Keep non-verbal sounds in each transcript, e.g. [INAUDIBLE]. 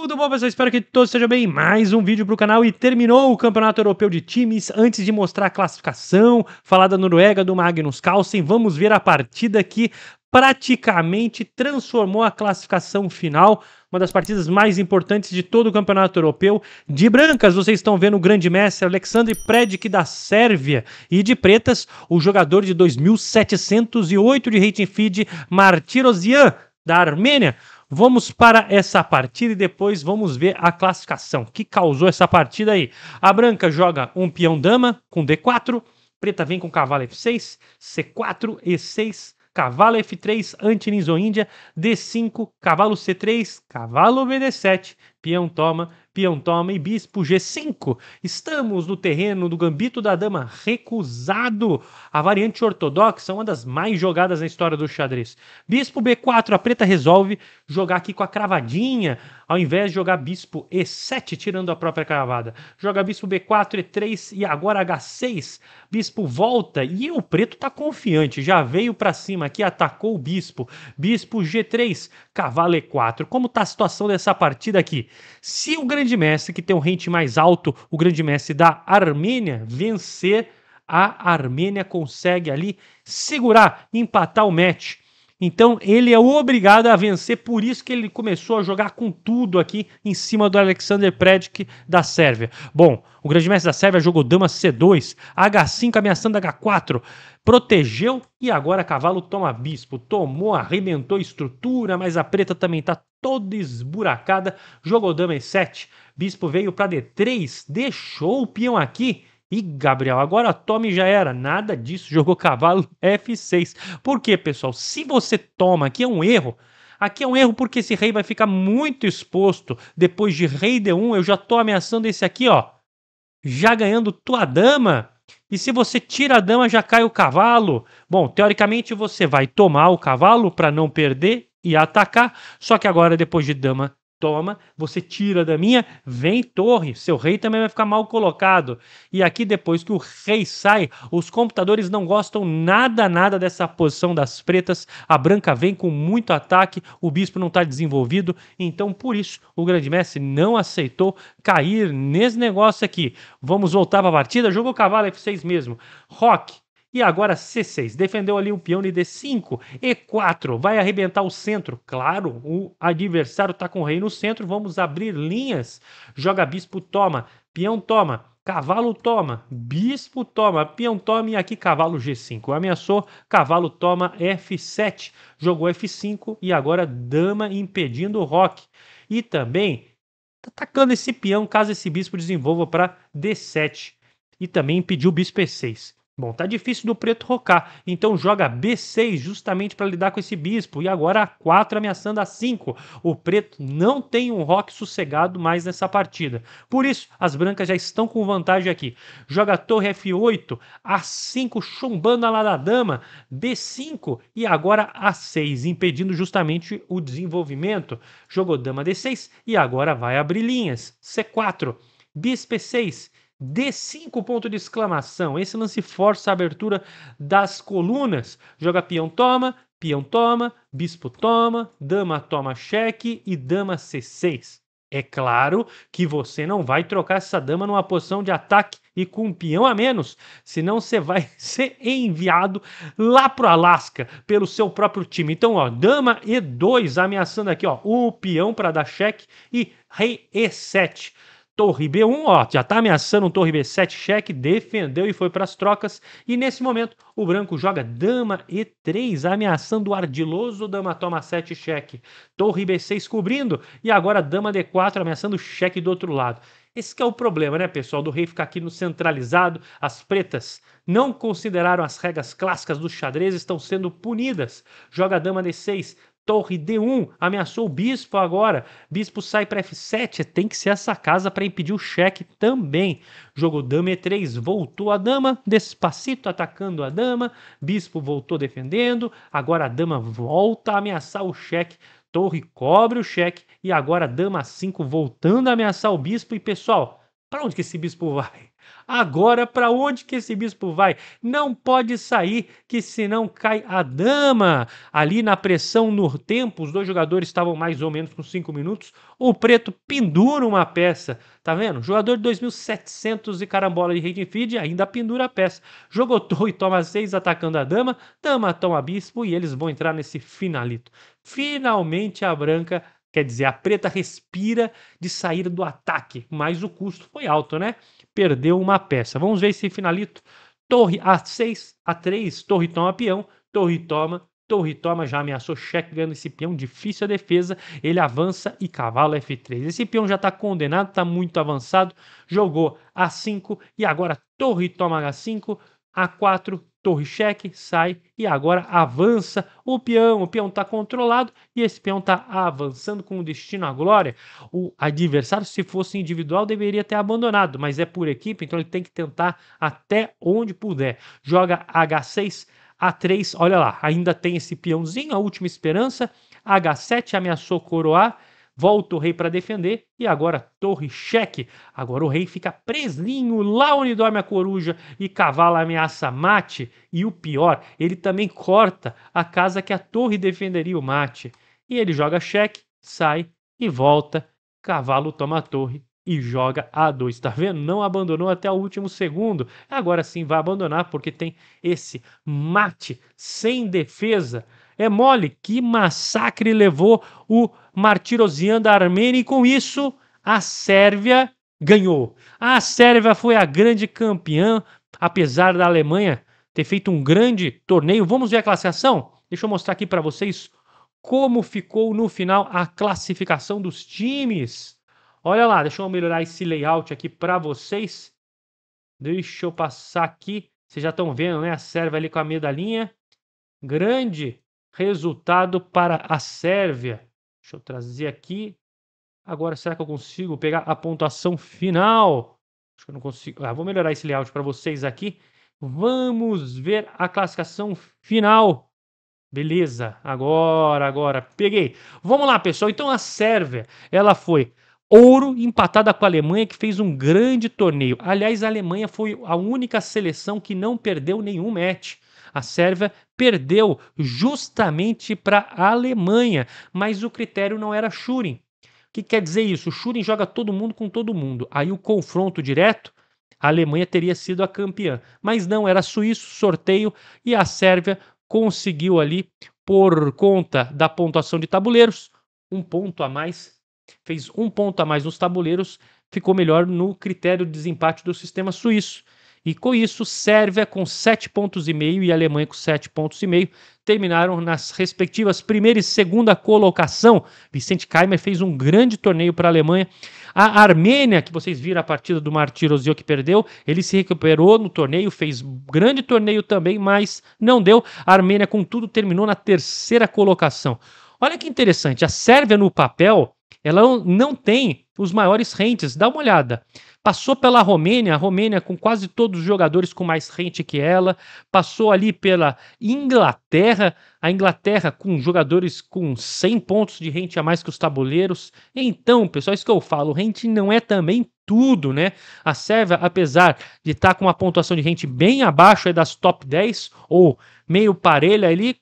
Tudo bom, pessoal? Espero que todos estejam bem. Mais um vídeo para o canal e terminou o Campeonato Europeu de Times. Antes de mostrar a classificação, falar da Noruega, do Magnus Carlsen, vamos ver a partida que praticamente transformou a classificação final uma das partidas mais importantes de todo o campeonato europeu. De brancas, vocês estão vendo o grande mestre Alexandre Predic da Sérvia e de pretas, o jogador de 2708 de rating feed Martirosian da Armênia. Vamos para essa partida e depois vamos ver a classificação. O que causou essa partida aí? A branca joga um peão dama com D4, preta vem com cavalo F6, C4, E6, cavalo F3, anti ou índia, D5, cavalo C3, cavalo BD7, Peão toma, peão toma e bispo G5. Estamos no terreno do gambito da dama recusado. A variante ortodoxa é uma das mais jogadas na história do xadrez. Bispo B4, a preta resolve jogar aqui com a cravadinha, ao invés de jogar bispo E7 tirando a própria cravada. Joga bispo B4, E3 e agora H6. Bispo volta e o preto tá confiante, já veio para cima aqui, atacou o bispo. Bispo G3, cavalo E4. Como tá a situação dessa partida aqui? Se o grande mestre, que tem um rente mais alto, o grande mestre da Armênia, vencer, a Armênia consegue ali segurar, empatar o match. Então ele é obrigado a vencer, por isso que ele começou a jogar com tudo aqui em cima do Alexander Predic da Sérvia. Bom, o grande mestre da Sérvia jogou dama C2, H5 ameaçando H4, protegeu e agora cavalo toma bispo. Tomou, arrebentou estrutura, mas a preta também está toda esburacada. Jogou dama E7, bispo veio para D3, deixou o peão aqui e Gabriel, agora tome já era. Nada disso. Jogou cavalo F6. Por quê, pessoal? Se você toma, aqui é um erro. Aqui é um erro porque esse rei vai ficar muito exposto. Depois de rei D1, eu já tô ameaçando esse aqui, ó. Já ganhando tua dama. E se você tira a dama, já cai o cavalo. Bom, teoricamente você vai tomar o cavalo para não perder e atacar. Só que agora, depois de dama toma, você tira da minha, vem torre, seu rei também vai ficar mal colocado. E aqui depois que o rei sai, os computadores não gostam nada, nada dessa posição das pretas, a branca vem com muito ataque, o bispo não está desenvolvido, então por isso o grande mestre não aceitou cair nesse negócio aqui. Vamos voltar para a partida, o cavalo F6 mesmo. Rock e agora C6, defendeu ali o peão de D5, E4, vai arrebentar o centro. Claro, o adversário está com o rei no centro, vamos abrir linhas. Joga bispo, toma, peão toma, cavalo toma, bispo toma, peão toma e aqui cavalo G5. Ameaçou, cavalo toma F7, jogou F5 e agora dama impedindo o roque. E também tá atacando esse peão caso esse bispo desenvolva para D7 e também impediu o bispo E6. Bom, tá difícil do preto rocar, então joga B6 justamente para lidar com esse bispo, e agora A4 ameaçando A5. O preto não tem um rock sossegado mais nessa partida. Por isso, as brancas já estão com vantagem aqui. Joga torre F8, A5 chumbando a lá da dama, B5 e agora A6, impedindo justamente o desenvolvimento. Jogou dama D6 e agora vai abrir linhas. C4, bispo E6 D5 ponto de exclamação. Esse lance força a abertura das colunas. Joga peão toma, peão toma, bispo toma, dama toma cheque e dama C6. É claro que você não vai trocar essa dama numa posição de ataque e com um peão a menos, senão você vai [LAUGHS] ser enviado lá pro Alasca pelo seu próprio time. Então, ó, dama E2 ameaçando aqui, ó, o peão para dar cheque e rei E7. Torre B1, ó, já está ameaçando um Torre B7 cheque, defendeu e foi para as trocas. E nesse momento, o branco joga Dama E3, ameaçando o ardiloso Dama toma 7 cheque. Torre B6 cobrindo e agora Dama D4 ameaçando o cheque do outro lado. Esse é o problema, né, pessoal, do rei ficar aqui no centralizado. As pretas não consideraram as regras clássicas do xadrez, estão sendo punidas. Joga dama d6, torre D1, ameaçou o bispo agora. Bispo sai para F7, tem que ser essa casa para impedir o cheque também. Jogou dama E3, voltou a dama, despacito atacando a dama, bispo voltou defendendo, agora a dama volta a ameaçar o cheque. Torre cobre o cheque e agora dama 5 voltando a ameaçar o bispo e pessoal, para onde que esse bispo vai? Agora, para onde que esse bispo vai? Não pode sair, que senão cai a dama. Ali na pressão no tempo, os dois jogadores estavam mais ou menos com cinco minutos. O preto pendura uma peça, tá vendo? Jogador de 2.700 e carambola de rating feed ainda pendura a peça. torre e [LAUGHS] toma seis atacando a dama. Dama toma bispo e eles vão entrar nesse finalito. Finalmente a branca Quer dizer, a preta respira de sair do ataque, mas o custo foi alto, né? perdeu uma peça. Vamos ver esse finalito. Torre A6, A3, torre toma peão, torre toma, torre toma, já ameaçou cheque ganhando esse peão, difícil a defesa, ele avança e cavalo F3. Esse peão já está condenado, está muito avançado, jogou A5 e agora torre toma H5, A4, torre cheque, sai e agora avança o peão. O peão está controlado e esse peão está avançando com o destino à glória. O adversário, se fosse individual, deveria ter abandonado, mas é por equipe, então ele tem que tentar até onde puder. Joga H6, A3, olha lá, ainda tem esse peãozinho, a última esperança. H7 ameaçou coroar Volta o rei para defender e agora torre cheque. Agora o rei fica presinho lá onde dorme a coruja e cavalo ameaça mate. E o pior, ele também corta a casa que a torre defenderia o mate. E ele joga cheque, sai e volta. Cavalo toma a torre e joga A2. Tá vendo? Não abandonou até o último segundo. Agora sim vai abandonar porque tem esse mate sem defesa. É mole que massacre levou o Martirosian da Armênia e com isso a Sérvia ganhou. A Sérvia foi a grande campeã, apesar da Alemanha ter feito um grande torneio. Vamos ver a classificação? Deixa eu mostrar aqui para vocês como ficou no final a classificação dos times. Olha lá, deixa eu melhorar esse layout aqui para vocês. Deixa eu passar aqui. Vocês já estão vendo, né? A Sérvia ali com a medalhinha. Grande resultado para a Sérvia. Deixa eu trazer aqui. Agora, será que eu consigo pegar a pontuação final? Acho que eu não consigo. Ah, vou melhorar esse layout para vocês aqui. Vamos ver a classificação final. Beleza, agora, agora, peguei. Vamos lá, pessoal. Então a Sérvia, ela foi ouro empatada com a Alemanha, que fez um grande torneio. Aliás, a Alemanha foi a única seleção que não perdeu nenhum match. A Sérvia perdeu justamente para a Alemanha, mas o critério não era Schuring. O que quer dizer isso? O joga todo mundo com todo mundo. Aí o confronto direto a Alemanha teria sido a campeã. Mas não, era suíço, sorteio, e a Sérvia conseguiu ali, por conta da pontuação de tabuleiros, um ponto a mais, fez um ponto a mais nos tabuleiros, ficou melhor no critério de desempate do sistema suíço. E com isso, Sérvia com 7,5 pontos e meio e Alemanha com 7,5 pontos e meio terminaram nas respectivas primeira e segunda colocação. Vicente Kaimer fez um grande torneio para a Alemanha. A Armênia, que vocês viram a partida do Martirosio que perdeu, ele se recuperou no torneio, fez grande torneio também, mas não deu. A Armênia, contudo, terminou na terceira colocação. Olha que interessante, a Sérvia no papel, ela não tem os maiores rentes. Dá uma olhada. Passou pela Romênia, a Romênia com quase todos os jogadores com mais rente que ela. Passou ali pela Inglaterra, a Inglaterra com jogadores com 100 pontos de rente a mais que os tabuleiros. Então, pessoal, é isso que eu falo, rente não é também tudo, né? A Sérvia, apesar de estar tá com uma pontuação de rente bem abaixo das top 10 ou meio parelha ali,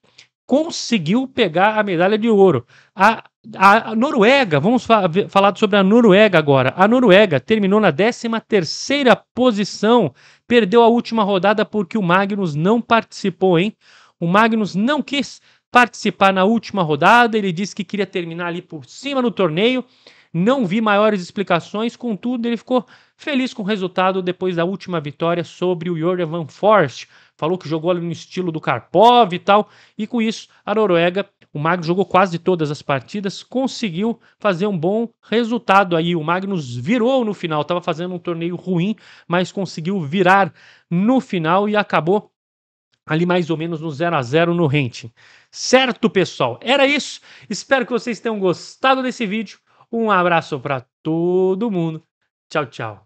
conseguiu pegar a medalha de ouro. A a Noruega, vamos fa falar sobre a Noruega agora. A Noruega terminou na 13ª posição, perdeu a última rodada porque o Magnus não participou, hein? O Magnus não quis participar na última rodada, ele disse que queria terminar ali por cima no torneio. Não vi maiores explicações, contudo, ele ficou feliz com o resultado depois da última vitória sobre o Jordan Van Forst. Falou que jogou ali no estilo do Karpov e tal, e com isso a Noruega o Magnus jogou quase todas as partidas, conseguiu fazer um bom resultado aí. O Magnus virou no final, estava fazendo um torneio ruim, mas conseguiu virar no final e acabou ali mais ou menos no 0 a 0 no Rente. Certo, pessoal? Era isso. Espero que vocês tenham gostado desse vídeo. Um abraço para todo mundo. Tchau, tchau.